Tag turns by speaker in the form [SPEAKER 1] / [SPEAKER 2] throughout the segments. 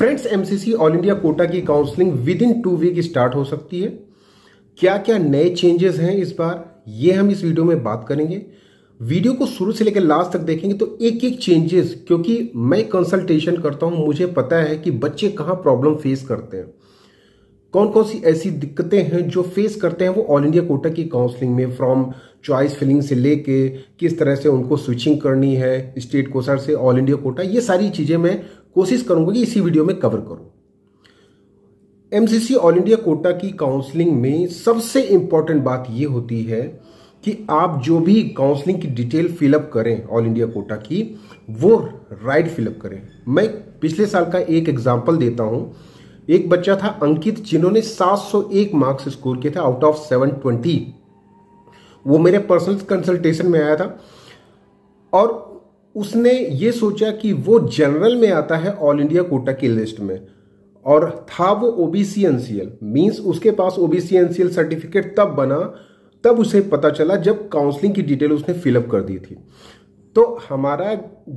[SPEAKER 1] friends MCC all India quota की counselling within two week start हो सकती है क्या क्या नए चेंजेस हैं इस बार ये हम इस वीडियो में बात करेंगे वीडियो को शुरू से लेकर लास्ट तक देखेंगे तो एक एक चेंजेस क्योंकि मैं कंसल्टेशन करता हूं मुझे पता है कि बच्चे कहाँ प्रॉब्लम फेस करते हैं कौन कौन सी ऐसी दिक्कतें हैं जो फेस करते हैं वो ऑल इंडिया कोटा की काउंसलिंग में फ्रॉम चॉइस फिलिंग से लेके किस तरह से उनको स्विचिंग करनी है स्टेट कोसर से ऑल इंडिया कोटा ये सारी चीज़ें मैं कोशिश करूंगा कि इसी वीडियो में कवर करूं एमसीसी ऑल इंडिया कोटा की काउंसलिंग में सबसे इंपॉर्टेंट बात यह होती है कि आप जो भी काउंसलिंग की डिटेल फिलअप करें ऑल इंडिया कोटा की वो राइट फिलअप करें मैं पिछले साल का एक एग्जाम्पल देता हूं एक बच्चा था अंकित जिन्होंने 701 मार्क्स स्कोर किए थे आउट ऑफ 720 वो मेरे पर्सनल कंसल्टेशन में आया था और उसने ये सोचा कि वो जनरल में आता है ऑल इंडिया कोटा की लिस्ट में और था वो O B C N C L means उसके पास O B C N C L certificate तब बना तब उसे पता चला जब काउंसलिंग की डिटेल उसने फिलअप कर दी थी तो हमारा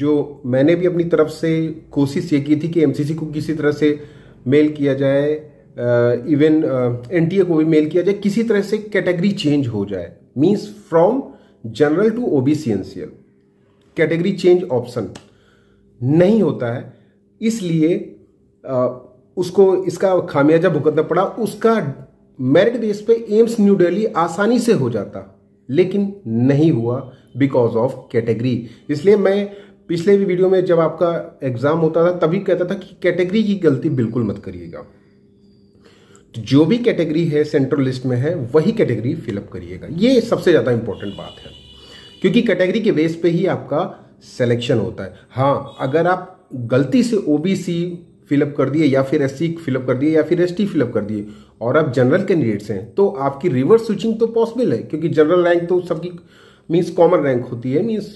[SPEAKER 1] जो मैंने भी अपनी तरफ से कोशिश ये की थी कि एमसीसी को किसी तरह से मेल किया जाए इवन एनटीए को भी मेल किया जाए किसी तरह से कैटेगरी चेंज हो जाए means from general to O B C N C L category change option नहीं होता है इसलिए उसको इसका खामियाजा भुगतना पड़ा उसका मेरिट बेस पे एम्स न्यू दिल्ली आसानी से हो जाता लेकिन नहीं हुआ बिकॉज ऑफ कैटेगरी इसलिए मैं पिछले भी वीडियो में जब आपका एग्जाम होता था तभी कहता था कि कैटेगरी की गलती बिल्कुल मत करिएगा तो जो भी कैटेगरी है सेंट्रल लिस्ट में है वही कैटेगरी फिलअप करिएगा ये सबसे ज़्यादा इंपॉर्टेंट बात है क्योंकि कैटेगरी के बेस पे ही आपका सिलेक्शन होता है हाँ अगर आप गलती से ओबीसी फिलअप कर दिए या फिर एस फिलअप कर दिए या फिर एस फिलअप कर दिए और आप जनरल कैंडिडेट्स हैं तो आपकी रिवर्स स्विचिंग तो पॉसिबल है क्योंकि जनरल रैंक तो सबकी मीन्स कॉमन रैंक होती है मीन्स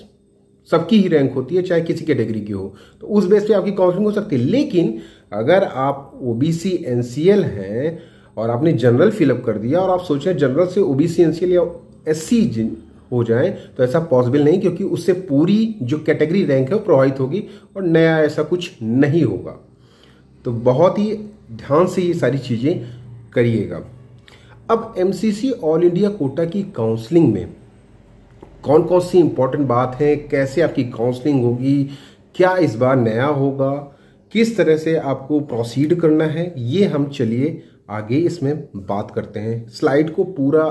[SPEAKER 1] सबकी ही रैंक होती है चाहे किसी कैटेगरी की हो तो उस बेस पे आपकी काउंसलिंग हो सकती है लेकिन अगर आप ओबीसी एनसीएल हैं और आपने जनरल फिलअप कर दिया और आप सोच रहे हैं जनरल से ओबीसी एनसीएल या एससी हो जाए तो ऐसा पॉसिबल नहीं क्योंकि उससे पूरी जो कैटेगरी रैंक है वो प्रभावित होगी और नया ऐसा कुछ नहीं होगा तो बहुत ही ध्यान से ये सारी चीज़ें करिएगा अब एम ऑल इंडिया कोटा की काउंसलिंग में कौन कौन सी इंपॉर्टेंट बात है कैसे आपकी काउंसलिंग होगी क्या इस बार नया होगा किस तरह से आपको प्रोसीड करना है ये हम चलिए आगे इसमें बात करते हैं स्लाइड को पूरा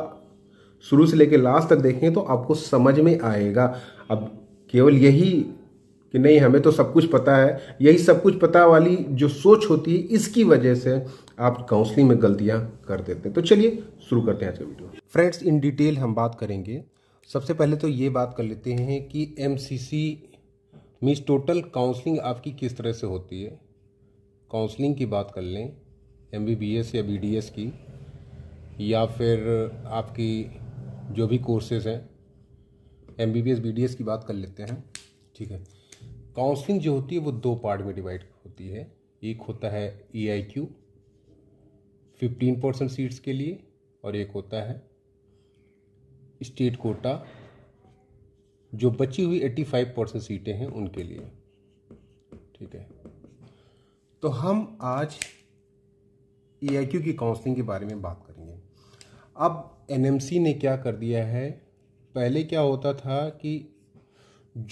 [SPEAKER 1] शुरू से लेकर लास्ट तक देखें तो आपको समझ में आएगा अब केवल यही कि नहीं हमें तो सब कुछ पता है यही सब कुछ पता वाली जो सोच होती है इसकी वजह से आप काउंसलिंग में गलतियां कर देते हैं तो चलिए शुरू करते हैं आज का वीडियो फ्रेंड्स इन डिटेल हम बात करेंगे सबसे पहले तो ये बात कर लेते हैं कि M C C means total counselling आपकी किस तरह से होती है काउंसलिंग की बात कर लें एम बी बी एस या बी डी एस की या फिर आपकी जो भी कोर्सेज हैं M B B S B D S की बात कर लेते हैं ठीक है काउंसलिंग जो होती है वो दो पार्ट में डिवाइड होती है एक होता है E I Q fifteen percent seats के लिए और एक होता है स्टेट कोटा जो बची हुई एट्टी फाइव परसेंट सीटें हैं उनके लिए ठीक है तो हम आज ई आई क्यू की काउंसलिंग के बारे में बात करेंगे अब एन ने क्या कर दिया है पहले क्या होता था कि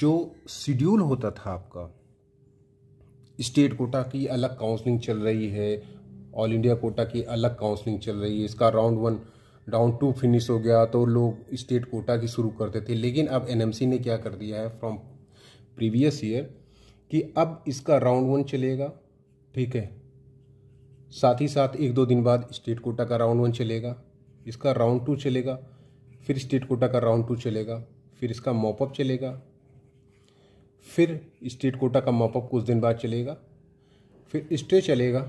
[SPEAKER 1] जो शेड्यूल होता था आपका स्टेट कोटा की अलग काउंसलिंग चल रही है ऑल इंडिया कोटा की अलग काउंसलिंग चल रही है इसका round one round two finish हो गया तो लोग स्टेट कोटा की शुरू करते थे लेकिन अब एनएमसी ने क्या कर दिया है फ्रॉम प्रीवियस ईयर कि अब इसका राउंड वन चलेगा ठीक है साथ ही साथ एक दो दिन बाद स्टेट कोटा का राउंड वन चलेगा इसका राउंड टू चलेगा फिर स्टेट कोटा का राउंड टू चलेगा फिर इसका मॉपअप चलेगा फिर स्टेट कोटा का मॉपअप कुछ दिन बाद चलेगा फिर स्टे चलेगा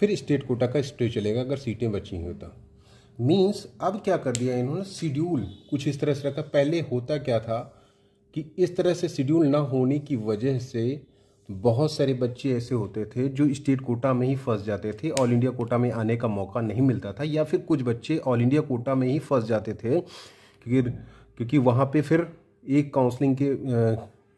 [SPEAKER 1] फिर स्टेट कोटा का स्टे चलेगा अगर सीटें बची हुई तो मीन्स अब क्या कर दिया इन्होंने शेड्यूल कुछ इस तरह से रखा पहले होता क्या था कि इस तरह से शेड्यूल ना होने की वजह से बहुत सारे बच्चे ऐसे होते थे जो स्टेट कोटा में ही फंस जाते थे ऑल इंडिया कोटा में आने का मौका नहीं मिलता था या फिर कुछ बच्चे ऑल इंडिया कोटा में ही फंस जाते थे क्योंकि क्योंकि वहाँ पे फिर एक काउंसलिंग के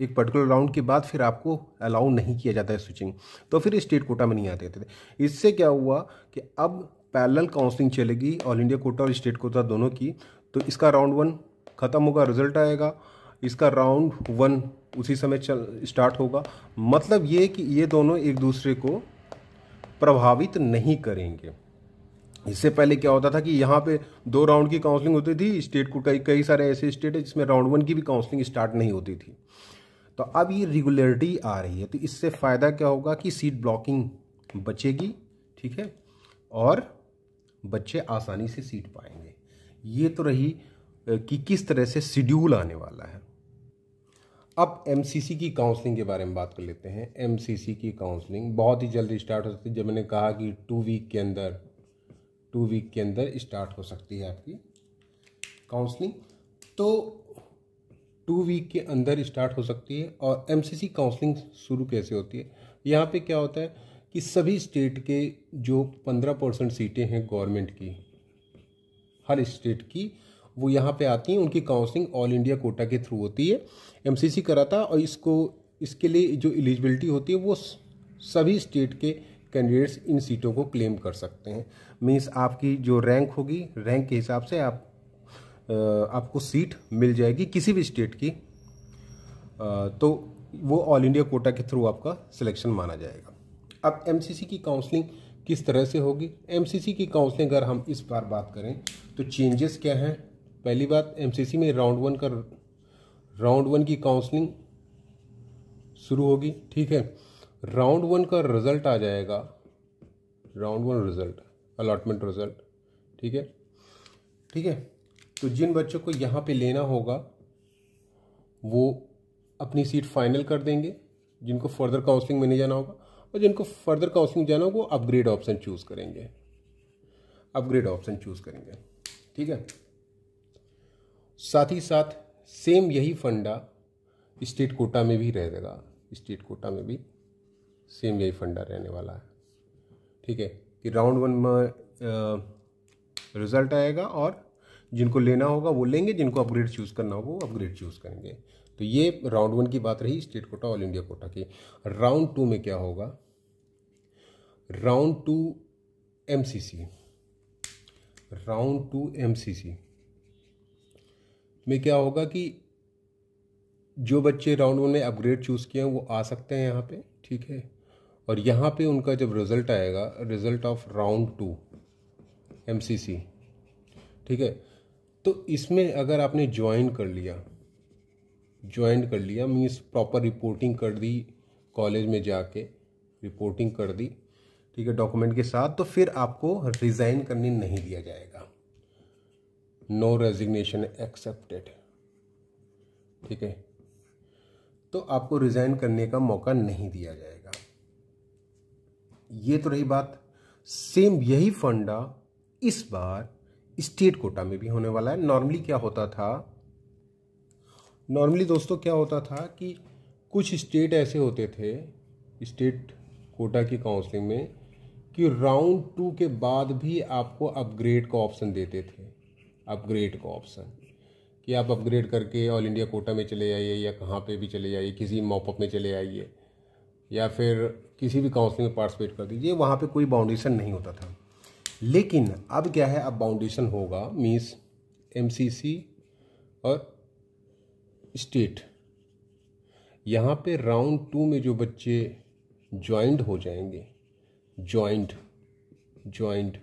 [SPEAKER 1] एक पर्टिकुलर राउंड के बाद फिर आपको अलाउ नहीं किया जाता है स्विचिंग तो फिर स्टेट कोटा में नहीं आते थे इससे क्या हुआ कि अब पैरल काउंसलिंग चलेगी ऑल इंडिया कोटा और स्टेट कोटा दोनों की तो इसका राउंड वन ख़त्म होगा रिजल्ट आएगा इसका राउंड वन उसी समय चल स्टार्ट होगा मतलब ये कि ये दोनों एक दूसरे को प्रभावित नहीं करेंगे इससे पहले क्या होता था कि यहाँ पे दो राउंड की काउंसलिंग होती थी स्टेट को कई कई सारे ऐसे स्टेट है जिसमें राउंड वन की भी काउंसलिंग स्टार्ट नहीं होती थी तो अब ये रेगुलरिटी आ रही है तो इससे फ़ायदा क्या होगा कि सीट ब्लॉकिंग बचेगी ठीक है और बच्चे आसानी से सीट पाएंगे ये तो रही कि किस तरह से शेड्यूल आने वाला है अब एम की काउंसलिंग के बारे में बात कर लेते हैं एम की काउंसलिंग बहुत ही जल्दी स्टार्ट हो सकती है जब मैंने कहा कि टू वीक के अंदर टू वीक के अंदर स्टार्ट हो सकती है आपकी काउंसलिंग तो टू वीक के अंदर स्टार्ट हो सकती है और एम काउंसलिंग शुरू कैसे होती है यहाँ पे क्या होता है कि सभी स्टेट के जो पंद्रह परसेंट सीटें हैं गवर्नमेंट की हर स्टेट की वो यहाँ पे आती हैं उनकी काउंसलिंग ऑल इंडिया कोटा के थ्रू होती है एमसीसी कराता और इसको इसके लिए जो एलिजिबिलिटी होती है वो सभी स्टेट के कैंडिडेट्स इन सीटों को क्लेम कर सकते हैं मीन्स आपकी जो रैंक होगी रैंक के हिसाब से आप आपको सीट मिल जाएगी किसी भी स्टेट की तो वो ऑल इंडिया कोटा के थ्रू आपका सिलेक्शन माना जाएगा अब एमसीसी की काउंसलिंग किस तरह से होगी एमसीसी की काउंसलिंग अगर हम इस बार बात करें तो चेंजेस क्या हैं पहली बात एमसीसी में राउंड वन का राउंड वन की काउंसलिंग शुरू होगी ठीक है राउंड वन का रिजल्ट आ जाएगा round one result allotment result ठीक है ठीक है तो जिन बच्चों को यहाँ पे लेना होगा वो अपनी सीट फाइनल कर देंगे जिनको फर्दर काउंसलिंग में नहीं जाना होगा और जिनको फर्दर काउंसलिंग जाना होगा वो अपग्रेड ऑप्शन चूज़ करेंगे अपग्रेड ऑप्शन चूज़ करेंगे ठीक है साथ ही साथ सेम यही फंडा स्टेट कोटा में भी रहेगा स्टेट कोटा में भी सेम यही फंडा रहने वाला है ठीक है कि राउंड वन में रिजल्ट आएगा और जिनको लेना होगा वो लेंगे जिनको अपग्रेड चूज़ करना होगा वो अपग्रेड चूज़ करेंगे तो ये राउंड वन की बात रही state quota all India quota की राउंड टू में क्या होगा round two MCC round two MCC में क्या होगा कि जो बच्चे राउंड वन में अपग्रेड चूज़ किए हैं वो आ सकते हैं यहाँ पे ठीक है और यहाँ पे उनका जब रिज़ल्ट आएगा result of round two M ठीक है तो इसमें अगर आपने ज्वाइन कर लिया ज्वाइन कर लिया मीन्स प्रॉपर रिपोर्टिंग कर दी कॉलेज में जाके रिपोर्टिंग कर दी ठीक है डॉक्यूमेंट के साथ तो फिर आपको रिज़ाइन करने नहीं दिया जाएगा नो रेजिग्नेशन एक्सेप्टेड ठीक है तो आपको रिज़ाइन करने का मौका नहीं दिया जाएगा ये तो रही बात सेम यही फंडा इस बार स्टेट कोटा में भी होने वाला है नॉर्मली क्या होता था नॉर्मली दोस्तों क्या होता था कि कुछ स्टेट ऐसे होते थे स्टेट कोटा की काउंसलिंग में कि राउंड टू के बाद भी आपको अपग्रेड का ऑप्शन देते थे अपग्रेड का ऑप्शन कि आप अपग्रेड करके ऑल इंडिया कोटा में चले जाइए या कहाँ पे भी चले जाइए किसी मॉपअप में चले आइए या फिर किसी भी काउंसलिंग में पार्टिसिपेट कर दीजिए वहाँ पे कोई बाउंडेशन नहीं होता था लेकिन अब क्या है अब बाउंडेशन होगा मीन्स एम और स्टेट यहाँ पे राउंड टू में जो बच्चे ज्वाइंट हो जाएंगे ज्वाइंट ज्वाइंट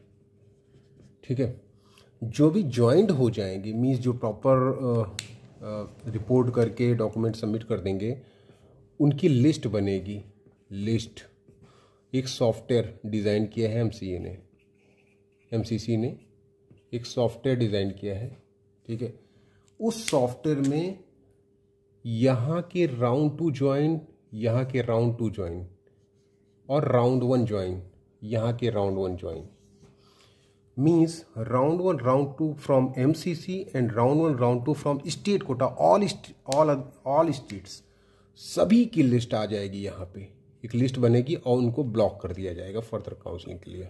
[SPEAKER 1] ठीक है जो भी ज्वाइंट हो जाएंगे मीन्स जो प्रॉपर रिपोर्ट करके डॉक्यूमेंट सबमिट कर देंगे उनकी लिस्ट बनेगी लिस्ट एक सॉफ्टवेयर डिज़ाइन किया है एम ने एम ने एक सॉफ्टवेयर डिज़ाइन किया है ठीक है उस सॉफ्टवेयर में यहाँ के राउंड टू ज्वाइन यहाँ के राउंड टू ज्वाइन और राउंड वन ज्वाइन यहाँ के round one join means round two round M from mcc and round one round two from state quota all all all states सभी की list आ जाएगी यहाँ पे एक लिस्ट बनेगी और उनको ब्लॉक कर दिया जाएगा फर्दर काउंसलिंग के लिए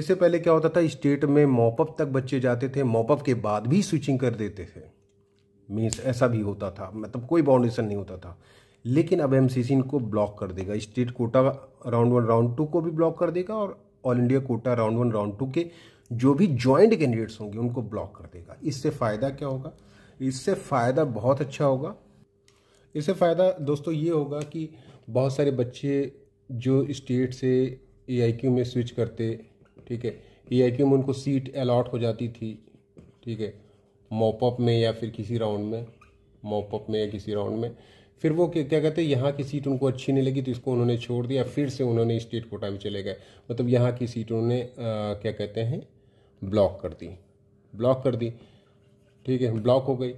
[SPEAKER 1] इससे पहले क्या होता था स्टेट में मॉपअप तक बच्चे जाते थे मॉपअप के बाद भी स्विचिंग कर देते थे मीन्स ऐसा भी होता था मतलब कोई बाउंडेशन नहीं होता था लेकिन अब एम सी सी इनको ब्लॉक कर देगा state quota round one round two को भी ब्लॉक कर देगा और all India quota round one round two के जो भी ज्वाइंट कैंडिडेट्स होंगे उनको ब्लॉक कर देगा इससे फ़ायदा क्या होगा इससे फ़ायदा बहुत अच्छा होगा इससे फ़ायदा दोस्तों ये होगा कि बहुत सारे बच्चे जो स्टेट से ए में स्विच करते ठीक है ए में उनको सीट अलाट हो जाती थी ठीक है मॉपअप में या फिर किसी राउंड में मॉपअप में या किसी राउंड में फिर वो क्या कहते हैं यहाँ की सीट उनको अच्छी नहीं लगी तो इसको उन्होंने छोड़ दिया फिर से उन्होंने स्टेट कोटा में चले गए मतलब यहाँ की सीट उन्होंने क्या कहते हैं ब्लॉक कर दी ब्लॉक कर दी ठीक है ब्लॉक हो गई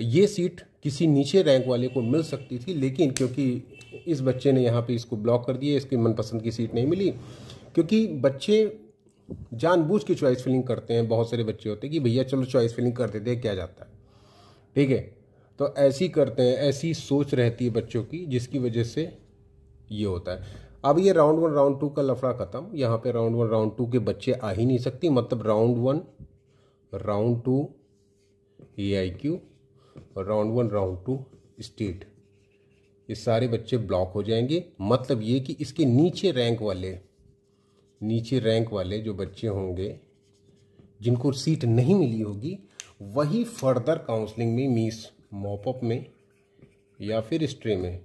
[SPEAKER 1] ये सीट किसी नीचे रैंक वाले को मिल सकती थी लेकिन क्योंकि इस बच्चे ने यहाँ पे इसको ब्लॉक कर दिया इसकी मनपसंद की सीट नहीं मिली क्योंकि बच्चे जानबूझ के चॉइस फिलिंग करते हैं बहुत सारे बच्चे होते हैं कि भैया चलो चॉइस फिलिंग कर देते हैं क्या जाता है ठीक है तो ऐसी करते हैं ऐसी सोच रहती है बच्चों की जिसकी वजह से ये होता है अब ये राउंड वन राउंड टू का लफड़ा ख़त्म यहाँ पे राउंड वन राउंड टू के बच्चे आ ही नहीं सकती मतलब round one round two A I Q और round one round two state ये सारे बच्चे ब्लॉक हो जाएंगे मतलब ये कि इसके नीचे रैंक वाले नीचे रैंक वाले जो बच्चे होंगे जिनको सीट नहीं मिली होगी वही फर्दर काउंसलिंग में मिस मॉपअप में या फिर स्ट्रे में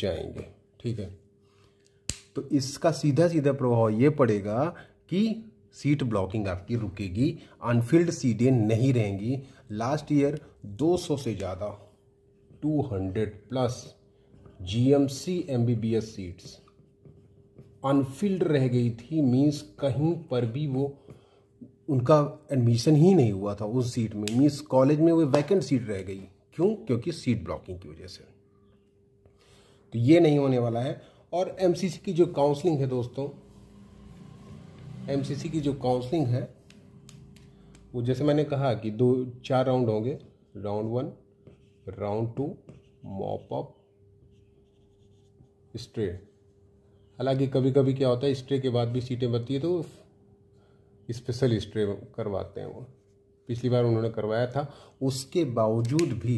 [SPEAKER 1] जाएंगे ठीक है तो इसका सीधा सीधा प्रभाव ये पड़ेगा कि सीट ब्लॉकिंग आपकी रुकेगी अनफिल्ड सीटें नहीं रहेंगी लास्ट ईयर 200 से ज़्यादा 200 plus GMC MBBS seats unfilled रह गई थी मीन्स कहीं पर भी वो उनका एडमिशन ही नहीं हुआ था उस सीट में मीन्स कॉलेज में वो वैकेंट सीट रह गई क्यों क्योंकि सीट ब्लॉकिंग की वजह से तो ये नहीं होने वाला है और एम की जो काउंसलिंग है दोस्तों एम की जो काउंसलिंग है वो जैसे मैंने कहा कि दो चार राउंड होंगे round one round two mop up stray हालांकि कभी कभी क्या होता है स्ट्रे के बाद भी सीटें बनती है तो स्पेशल स्ट्रे करवाते हैं वो पिछली बार उन्होंने करवाया था उसके बावजूद भी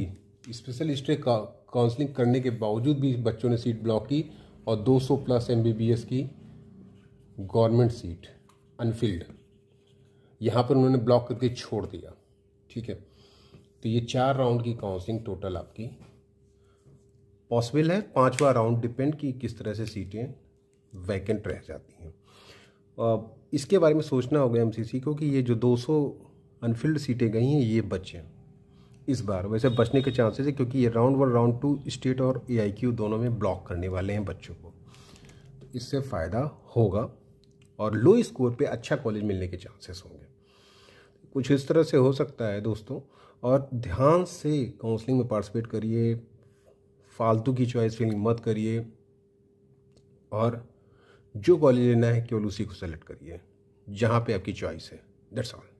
[SPEAKER 1] स्पेशल स्ट्रे काउंसलिंग करने के बावजूद भी बच्चों ने सीट ब्लॉक की और 200 प्लस एम की गवर्नमेंट सीट अनफिल्ड यहाँ पर उन्होंने ब्लॉक करके छोड़ दिया ठीक है तो ये चार राउंड की काउंसलिंग टोटल आपकी पॉसिबल है पांचवा राउंड डिपेंड कि किस तरह से सीटें वैकेंट रह जाती हैं इसके बारे में सोचना होगा एम को कि ये जो 200 अनफिल्ड सीटें गई हैं ये बचें इस बार वैसे बचने के चांसेस है क्योंकि ये round one round two state और ए दोनों में ब्लॉक करने वाले हैं बच्चों को तो इससे फ़ायदा होगा और लो स्कोर पे अच्छा कॉलेज मिलने के चांसेस होंगे कुछ इस तरह से हो सकता है दोस्तों और ध्यान से काउंसलिंग में पार्टिसिपेट करिए फालतू की चॉइस फीलिंग मत करिए और जो कॉलेज लेना है केवल उसी को सेलेक्ट करिए जहाँ पे आपकी चॉइस है दैट्स ऑल